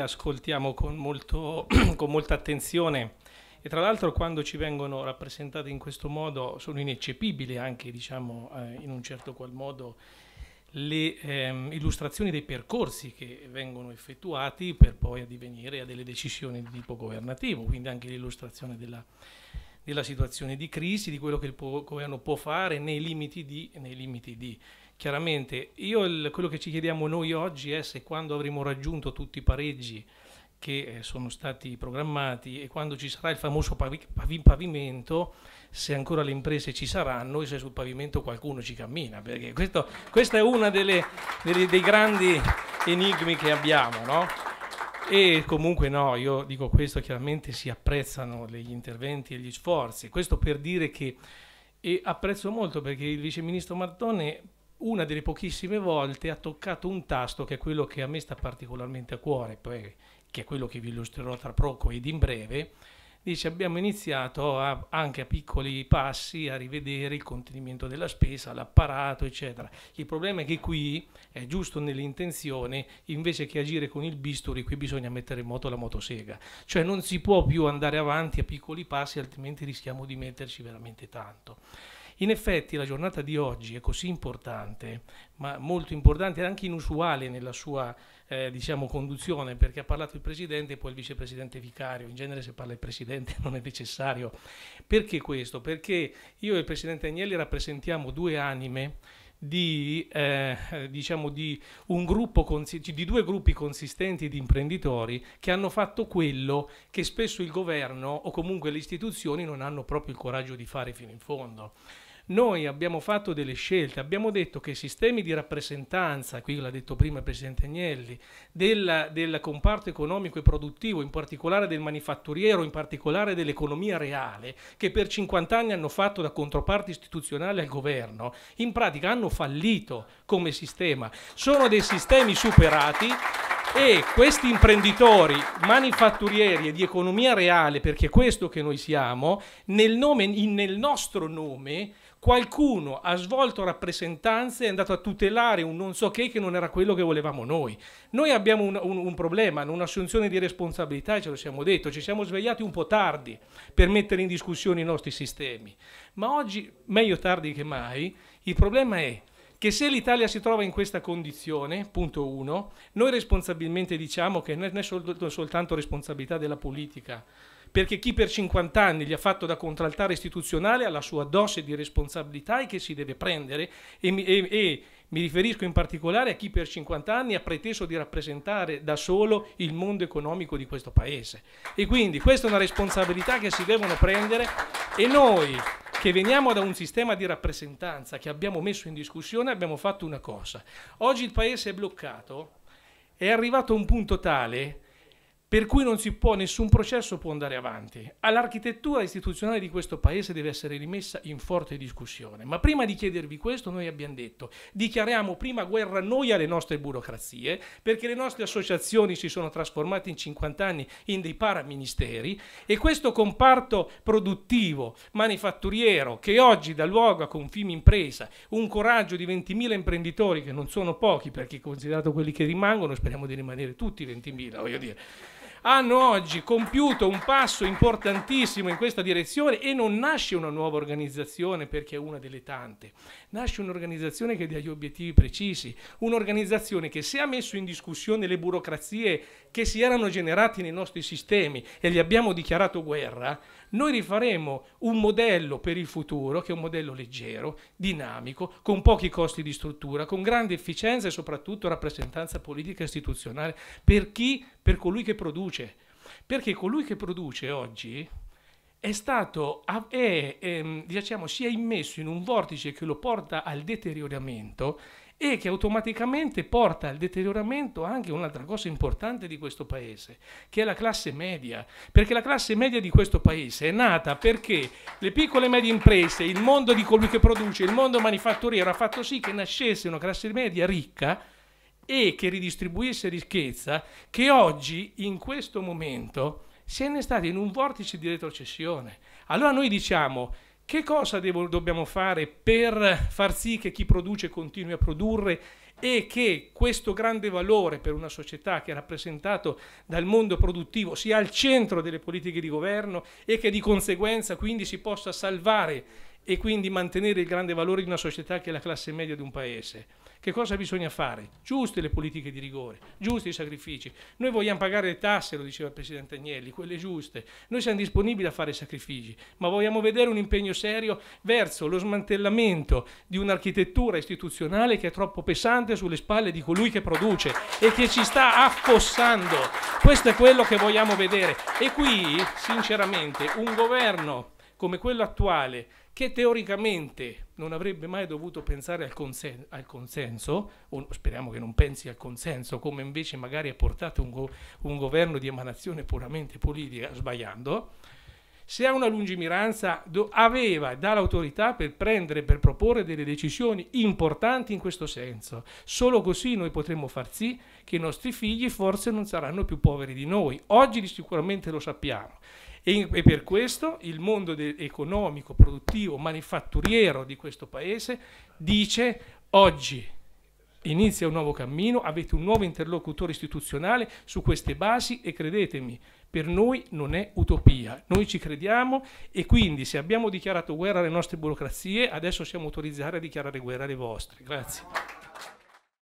ascoltiamo con, molto, con molta attenzione e tra l'altro quando ci vengono rappresentate in questo modo sono ineccepibili anche diciamo, eh, in un certo qual modo le ehm, illustrazioni dei percorsi che vengono effettuati per poi addivenire a delle decisioni di tipo governativo, quindi anche l'illustrazione della, della situazione di crisi, di quello che il governo può fare nei limiti di, nei limiti di. Chiaramente, io il, quello che ci chiediamo noi oggi è se quando avremo raggiunto tutti i pareggi che eh, sono stati programmati e quando ci sarà il famoso pavimento, se ancora le imprese ci saranno e se sul pavimento qualcuno ci cammina, perché questo, questo è uno delle, delle, dei grandi enigmi che abbiamo, no? E comunque no, io dico questo, chiaramente si apprezzano gli interventi e gli sforzi, questo per dire che e apprezzo molto perché il vice ministro Martone una delle pochissime volte ha toccato un tasto che è quello che a me sta particolarmente a cuore, poi, che è quello che vi illustrerò tra poco ed in breve, dice abbiamo iniziato a, anche a piccoli passi a rivedere il contenimento della spesa, l'apparato, eccetera. Il problema è che qui è giusto nell'intenzione, invece che agire con il bisturi, qui bisogna mettere in moto la motosega. Cioè non si può più andare avanti a piccoli passi, altrimenti rischiamo di metterci veramente tanto. In effetti la giornata di oggi è così importante, ma molto importante e anche inusuale nella sua eh, diciamo, conduzione, perché ha parlato il Presidente e poi il Vicepresidente Vicario, in genere se parla il Presidente non è necessario. Perché questo? Perché io e il Presidente Agnelli rappresentiamo due anime di, eh, diciamo di, di, due gruppi consistenti di imprenditori che hanno fatto quello che spesso il governo o comunque le istituzioni non hanno proprio il coraggio di fare fino in fondo. Noi abbiamo fatto delle scelte, abbiamo detto che i sistemi di rappresentanza, qui l'ha detto prima il Presidente Agnelli, della, del comparto economico e produttivo, in particolare del manifatturiero, in particolare dell'economia reale, che per 50 anni hanno fatto da controparte istituzionale al governo, in pratica hanno fallito come sistema. Sono dei sistemi superati e questi imprenditori manifatturieri e di economia reale, perché è questo che noi siamo, nel, nome, nel nostro nome qualcuno ha svolto rappresentanze e è andato a tutelare un non so che che non era quello che volevamo noi. Noi abbiamo un, un, un problema, un'assunzione di responsabilità e ce lo siamo detto, ci siamo svegliati un po' tardi per mettere in discussione i nostri sistemi, ma oggi, meglio tardi che mai, il problema è che se l'Italia si trova in questa condizione, punto uno, noi responsabilmente diciamo che non è sol soltanto responsabilità della politica, perché chi per 50 anni gli ha fatto da contraltare istituzionale ha la sua dose di responsabilità e che si deve prendere e mi, e, e mi, riferisco in particolare a chi per 50 anni ha preteso di rappresentare da solo il mondo economico di questo paese e quindi questa è una responsabilità che si devono prendere e noi che veniamo da un sistema di rappresentanza che abbiamo messo in discussione, abbiamo fatto una cosa. Oggi il paese è bloccato, è arrivato a un punto tale per cui non si può, nessun processo può andare avanti. All'architettura istituzionale di questo Paese deve essere rimessa in forte discussione. Ma prima di chiedervi questo, noi abbiamo detto, dichiariamo prima guerra noi alle nostre burocrazie, perché le nostre associazioni si sono trasformate in 50 anni in dei paraministeri e questo comparto produttivo, manifatturiero, che oggi dà luogo a confini impresa, un coraggio di 20.000 imprenditori, che non sono pochi perché considerato quelli che rimangono, speriamo di rimanere tutti 20.000, voglio dire hanno oggi compiuto un passo importantissimo in questa direzione e non nasce una nuova organizzazione perché è una delle tante, nasce un'organizzazione che ha degli obiettivi precisi, un'organizzazione che se ha messo in discussione le burocrazie che si erano generate nei nostri sistemi e gli abbiamo dichiarato guerra, noi rifaremo un modello per il futuro che è un modello leggero, dinamico, con pochi costi di struttura, con grande efficienza e soprattutto rappresentanza politica e istituzionale per chi, per colui che produce produce, perché colui che produce oggi è stato, è, è, ehm, diciamo, si è immesso in un vortice che lo porta al deterioramento e che automaticamente porta al deterioramento anche un'altra cosa importante di questo paese, che è la classe media, perché la classe media di questo paese è nata perché le piccole e medie imprese, il mondo di colui che produce, il mondo manifatturiero ha fatto sì che nascesse una classe media ricca, e che ridistribuisse ricchezza che oggi, in questo momento, si è innestata in un vortice di retrocessione. Allora noi diciamo che cosa devo, dobbiamo fare per far sì che chi produce continui a produrre e che questo grande valore per una società che è rappresentato dal mondo produttivo sia al centro delle politiche di governo e che di conseguenza quindi si possa salvare e quindi mantenere il grande valore di una società che è la classe media di un paese. Che cosa bisogna fare? Giuste le politiche di rigore, giusti i sacrifici. Noi vogliamo pagare le tasse, lo diceva il Presidente Agnelli, quelle giuste. Noi siamo disponibili a fare sacrifici, ma vogliamo vedere un impegno serio verso lo smantellamento di un'architettura istituzionale che è troppo pesante sulle spalle di colui che produce e che ci sta affossando. Questo è quello che vogliamo vedere. E qui, sinceramente, un governo come quello attuale, che teoricamente non avrebbe mai dovuto pensare al, consen al consenso, o speriamo che non pensi al consenso, come invece magari ha portato un, go un governo di emanazione puramente politica, sbagliando, se ha una lungimiranza aveva e dà l'autorità per prendere, per proporre delle decisioni importanti in questo senso. Solo così noi potremo far sì che i nostri figli forse non saranno più poveri di noi. Oggi sicuramente lo sappiamo. E, e per questo il mondo economico, produttivo, manifatturiero di questo paese dice oggi inizia un nuovo cammino, avete un nuovo interlocutore istituzionale su queste basi e credetemi, per noi non è utopia, noi ci crediamo e quindi se abbiamo dichiarato guerra alle nostre burocrazie, adesso siamo autorizzati a dichiarare guerra alle vostre. Grazie.